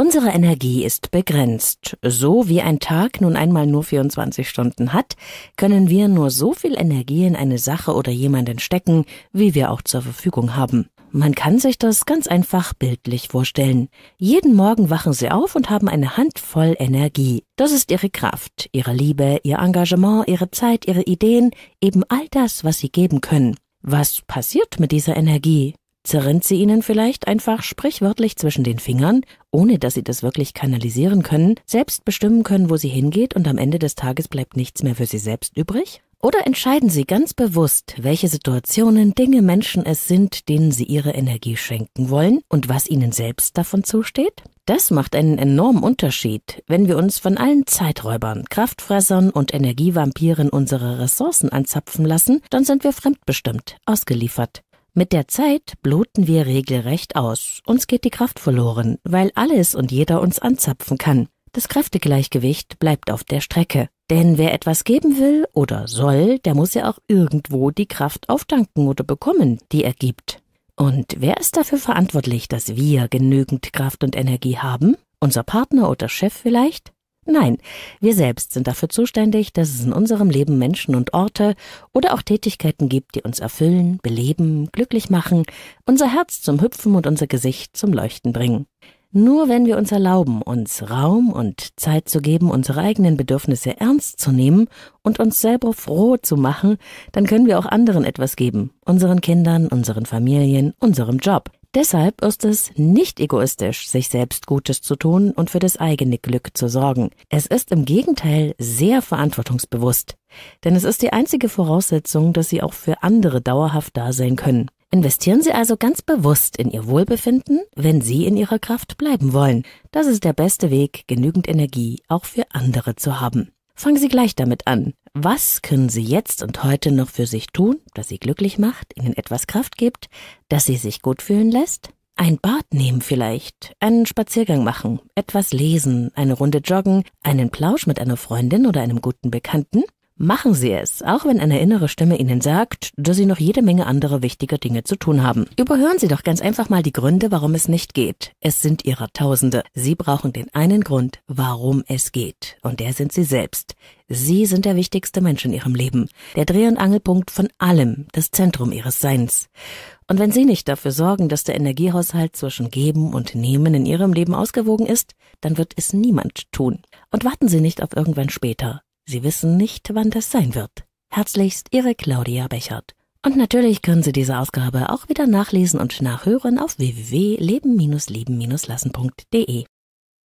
Unsere Energie ist begrenzt. So wie ein Tag nun einmal nur 24 Stunden hat, können wir nur so viel Energie in eine Sache oder jemanden stecken, wie wir auch zur Verfügung haben. Man kann sich das ganz einfach bildlich vorstellen. Jeden Morgen wachen sie auf und haben eine Handvoll Energie. Das ist ihre Kraft, ihre Liebe, ihr Engagement, ihre Zeit, ihre Ideen, eben all das, was sie geben können. Was passiert mit dieser Energie? Zerrinnt sie ihnen vielleicht einfach sprichwörtlich zwischen den Fingern, ohne dass sie das wirklich kanalisieren können, selbst bestimmen können, wo sie hingeht und am Ende des Tages bleibt nichts mehr für sie selbst übrig? Oder entscheiden Sie ganz bewusst, welche Situationen, Dinge, Menschen es sind, denen Sie Ihre Energie schenken wollen und was Ihnen selbst davon zusteht? Das macht einen enormen Unterschied, wenn wir uns von allen Zeiträubern, Kraftfressern und Energievampiren unsere Ressourcen anzapfen lassen, dann sind wir fremdbestimmt, ausgeliefert. Mit der Zeit bluten wir regelrecht aus. Uns geht die Kraft verloren, weil alles und jeder uns anzapfen kann. Das Kräftegleichgewicht bleibt auf der Strecke. Denn wer etwas geben will oder soll, der muss ja auch irgendwo die Kraft auftanken oder bekommen, die er gibt. Und wer ist dafür verantwortlich, dass wir genügend Kraft und Energie haben? Unser Partner oder Chef vielleicht? Nein, wir selbst sind dafür zuständig, dass es in unserem Leben Menschen und Orte oder auch Tätigkeiten gibt, die uns erfüllen, beleben, glücklich machen, unser Herz zum Hüpfen und unser Gesicht zum Leuchten bringen. Nur wenn wir uns erlauben, uns Raum und Zeit zu geben, unsere eigenen Bedürfnisse ernst zu nehmen und uns selber froh zu machen, dann können wir auch anderen etwas geben, unseren Kindern, unseren Familien, unserem Job. Deshalb ist es nicht egoistisch, sich selbst Gutes zu tun und für das eigene Glück zu sorgen. Es ist im Gegenteil sehr verantwortungsbewusst, denn es ist die einzige Voraussetzung, dass Sie auch für andere dauerhaft da sein können. Investieren Sie also ganz bewusst in Ihr Wohlbefinden, wenn Sie in Ihrer Kraft bleiben wollen. Das ist der beste Weg, genügend Energie auch für andere zu haben. Fangen Sie gleich damit an. Was können Sie jetzt und heute noch für sich tun, das Sie glücklich macht, Ihnen etwas Kraft gibt, dass Sie sich gut fühlen lässt? Ein Bad nehmen vielleicht, einen Spaziergang machen, etwas lesen, eine Runde joggen, einen Plausch mit einer Freundin oder einem guten Bekannten? Machen Sie es, auch wenn eine innere Stimme Ihnen sagt, dass Sie noch jede Menge andere wichtige Dinge zu tun haben. Überhören Sie doch ganz einfach mal die Gründe, warum es nicht geht. Es sind Ihrer Tausende. Sie brauchen den einen Grund, warum es geht. Und der sind Sie selbst. Sie sind der wichtigste Mensch in Ihrem Leben, der Dreh- und Angelpunkt von allem, das Zentrum Ihres Seins. Und wenn Sie nicht dafür sorgen, dass der Energiehaushalt zwischen Geben und Nehmen in Ihrem Leben ausgewogen ist, dann wird es niemand tun. Und warten Sie nicht auf irgendwann später. Sie wissen nicht, wann das sein wird. Herzlichst Ihre Claudia Bechert. Und natürlich können Sie diese Ausgabe auch wieder nachlesen und nachhören auf www.leben-leben-lassen.de.